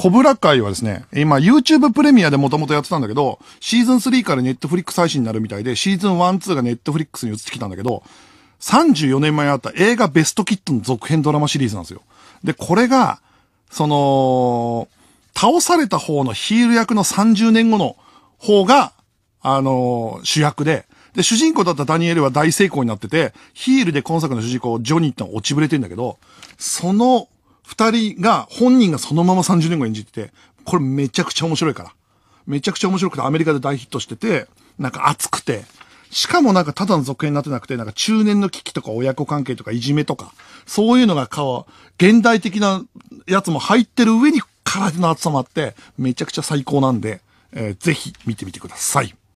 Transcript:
コブラ会はですね、今 YouTube プレミアでもともとやってたんだけど、シーズン3からネットフリックス配信になるみたいで、シーズン1、2がネットフリックスに移ってきたんだけど、34年前あった映画ベストキットの続編ドラマシリーズなんですよ。で、これが、その、倒された方のヒール役の30年後の方が、あのー、主役で、で、主人公だったダニエルは大成功になってて、ヒールで今作の主人公、ジョニーってのは落ちぶれてんだけど、その二人が、本人がそのまま30年後演じてて、これめちゃくちゃ面白いから。めちゃくちゃ面白くて、アメリカで大ヒットしてて、なんか熱くて、しかもなんかただの続編になってなくて、なんか中年の危機とか親子関係とかいじめとか、そういうのが顔、現代的なやつも入ってる上に空手の厚さもあって、めちゃくちゃ最高なんで、えー、ぜひ見てみてください。